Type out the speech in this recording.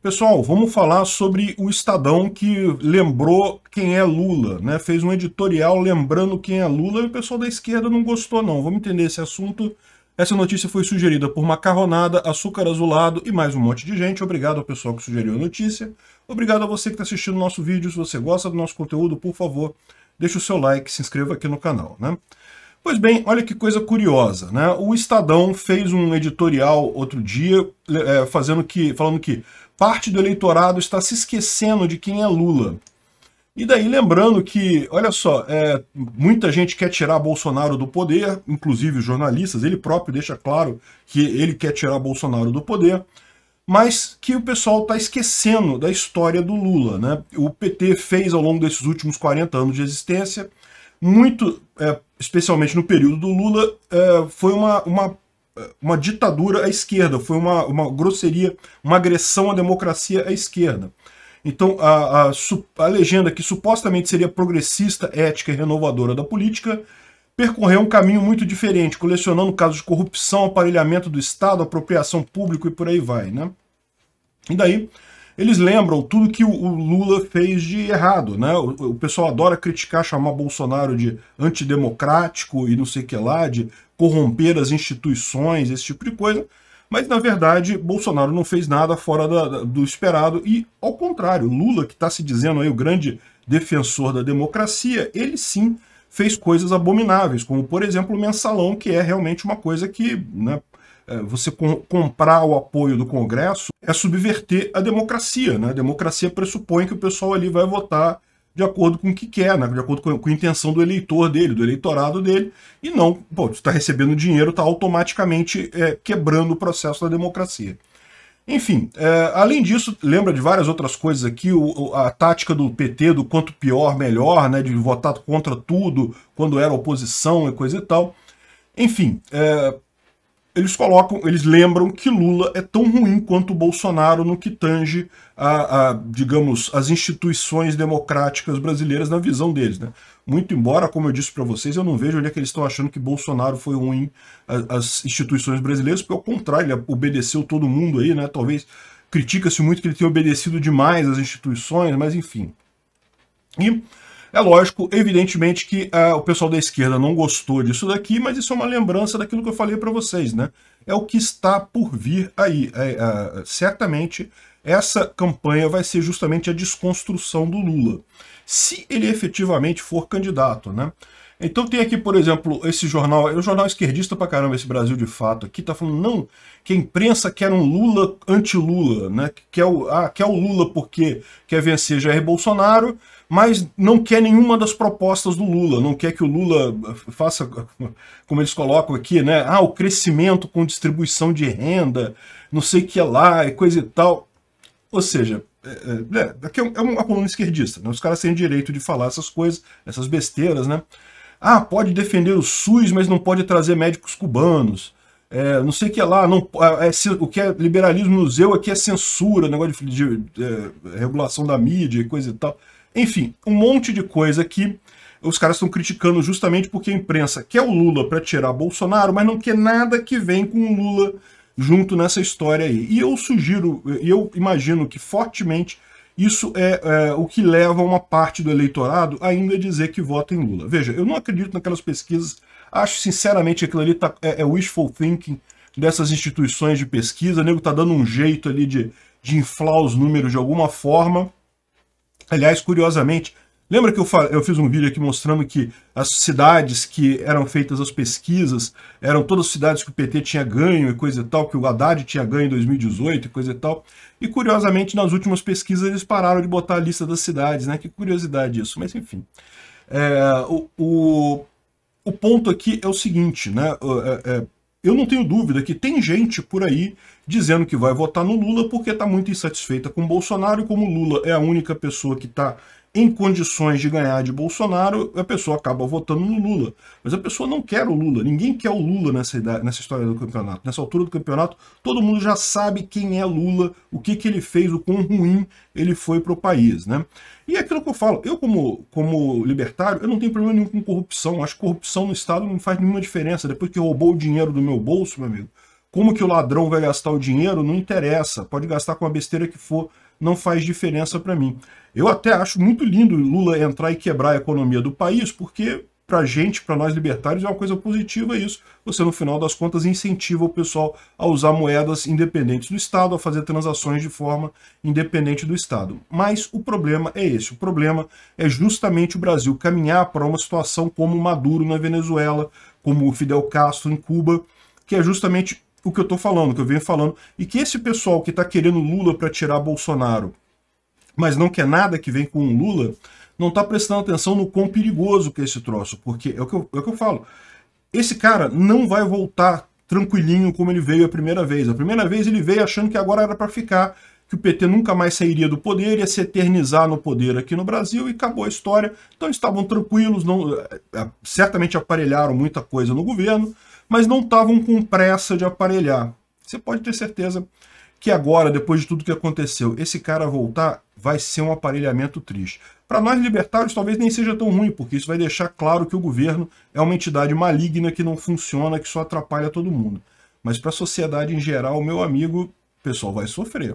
Pessoal, vamos falar sobre o Estadão que lembrou quem é Lula, né? Fez um editorial lembrando quem é Lula e o pessoal da esquerda não gostou não. Vamos entender esse assunto. Essa notícia foi sugerida por Macarronada, Açúcar Azulado e mais um monte de gente. Obrigado ao pessoal que sugeriu a notícia. Obrigado a você que está assistindo o nosso vídeo. Se você gosta do nosso conteúdo, por favor, deixe o seu like, se inscreva aqui no canal, né? Pois bem, olha que coisa curiosa, né? O Estadão fez um editorial outro dia é, fazendo que, falando que parte do eleitorado está se esquecendo de quem é Lula. E daí lembrando que, olha só, é, muita gente quer tirar Bolsonaro do poder, inclusive os jornalistas, ele próprio deixa claro que ele quer tirar Bolsonaro do poder, mas que o pessoal está esquecendo da história do Lula. Né? O PT fez ao longo desses últimos 40 anos de existência muito, é, especialmente no período do Lula, é, foi uma, uma, uma ditadura à esquerda, foi uma, uma grosseria, uma agressão à democracia à esquerda. Então, a, a, a legenda que supostamente seria progressista, ética e renovadora da política percorreu um caminho muito diferente, colecionando casos de corrupção, aparelhamento do Estado, apropriação pública e por aí vai. Né? E daí, eles lembram tudo que o, Lula fez de errado, né? O, o, pessoal adora criticar, chamar Bolsonaro de antidemocrático e não sei o que lá, de corromper as instituições, esse tipo de coisa. Mas, na verdade, Bolsonaro não fez nada fora da, do esperado e, ao contrário, Lula, que está se dizendo aí o grande defensor da democracia, ele sim fez coisas abomináveis, como por exemplo o mensalão, que é realmente uma coisa que né, é, você comprar o apoio do Congresso é subverter a democracia. Né? A democracia pressupõe que o pessoal ali vai votar de acordo com o que quer, né? de acordo com a intenção do eleitor dele, do eleitorado dele, e não, pô, você está recebendo dinheiro, está automaticamente é, quebrando o processo da democracia. Enfim, é, além disso, lembra de várias outras coisas aqui, o, a tática do PT do quanto pior, melhor, né, de votar contra tudo quando era oposição e coisa e tal. Enfim, é, eles colocam, eles lembram que Lula é tão ruim quanto Bolsonaro no que tange a, a digamos, as instituições democráticas brasileiras na visão deles, né? Muito embora, como eu disse para vocês, eu não vejo onde é que eles estão achando que Bolsonaro foi ruim às instituições brasileiras, pelo contrário, ele obedeceu todo mundo aí, né? Talvez critica-se muito que ele tenha obedecido demais às instituições, mas enfim. E é lógico, evidentemente que é, o pessoal da esquerda não gostou disso daqui, mas isso é uma lembrança daquilo que eu falei para vocês, né? É o que está por vir aí. É, é, certamente essa campanha vai ser justamente a desconstrução do Lula. Se ele efetivamente for candidato, né? Então tem aqui, por exemplo, esse jornal, é um jornal esquerdista pra caramba, esse Brasil de Fato aqui, tá falando, não, que a imprensa quer um Lula anti-Lula, né? Quer o, ah, quer o Lula porque quer vencer Jair Bolsonaro, mas não quer nenhuma das propostas do Lula, não quer que o Lula faça, como eles colocam aqui, né? Ah, o crescimento com distribuição de renda, não sei o que é lá, e coisa e tal. Ou seja, é, é, é, é uma é coluna esquerdista, né? os caras têm direito de falar essas coisas, essas besteiras, né? Ah, pode defender o SUS, mas não pode trazer médicos cubanos. É, não sei o que é lá, não, é, é o que é liberalismo no museu aqui é censura, negócio de, de, de é, regulação da mídia e coisa e tal. Enfim, um monte de coisa que os caras estão criticando justamente porque a imprensa quer o Lula para tirar Bolsonaro, mas não quer nada que vem com o Lula junto nessa história aí. E eu sugiro, eu imagino que fortemente isso é, é, o que leva uma parte do eleitorado ainda a dizer que vota em Lula. Veja, eu não acredito naquelas pesquisas, acho sinceramente que aquilo ali tá, é, é wishful thinking dessas instituições de pesquisa, o nego tá dando um jeito ali de, de inflar os números de alguma forma. Aliás, curiosamente, Lembra que eu, eu fiz um vídeo aqui mostrando que as cidades que eram feitas as pesquisas eram todas cidades que o PT tinha ganho e coisa e tal, que o Haddad tinha ganho em 2018 e coisa e tal. E curiosamente, nas últimas pesquisas eles pararam de botar a lista das cidades, né? Que curiosidade isso, mas enfim. É, o, o, o, ponto aqui é o seguinte, né? É, é, eu não tenho dúvida que tem gente por aí dizendo que vai votar no Lula porque está muito insatisfeita com Bolsonaro, como Lula é a única pessoa que está em condições de ganhar de Bolsonaro, a pessoa acaba votando no Lula. Mas a pessoa não quer o Lula. Ninguém quer o Lula nessa, idade, nessa história do campeonato. Nessa altura do campeonato, todo mundo já sabe quem é Lula, o que, que ele fez, o quão ruim ele foi para o país. Né? E é aquilo que eu falo. Eu, como, como libertário, eu não tenho problema nenhum com corrupção. Acho que corrupção no Estado não faz nenhuma diferença. Depois que roubou o dinheiro do meu bolso, meu amigo, como que o ladrão vai gastar o dinheiro, não interessa. Pode gastar com a besteira que for não faz diferença para mim. Eu até acho muito lindo Lula entrar e quebrar a economia do país, porque para gente, para nós libertários, é uma coisa positiva isso. Você, no final das contas, incentiva o pessoal a usar moedas independentes do Estado, a fazer transações de forma independente do Estado. Mas o problema é esse. O problema é justamente o Brasil caminhar para uma situação como Maduro na Venezuela, como o Fidel Castro em Cuba, que é justamente o que eu estou falando, o que eu venho falando, e que esse pessoal que está querendo Lula para tirar Bolsonaro, mas não quer nada que vem com o Lula, não está prestando atenção no quão perigoso que é esse troço, porque é o que eu, é o que eu falo, esse cara não vai voltar tranquilinho como ele veio a primeira vez. A primeira vez ele veio achando que agora era para ficar, que o PT nunca mais sairia do poder, ia se eternizar no poder aqui no Brasil e acabou a história. Então estavam tranquilos, não, é, é, certamente aparelharam muita coisa no governo, mas não estavam com pressa de aparelhar. Você pode ter certeza que agora, depois de tudo que aconteceu, esse cara voltar vai ser um aparelhamento triste. Para nós libertários talvez nem seja tão ruim, porque isso vai deixar claro que o governo é uma entidade maligna que não funciona, que só atrapalha todo mundo. Mas para a sociedade em geral, meu amigo, o pessoal vai sofrer.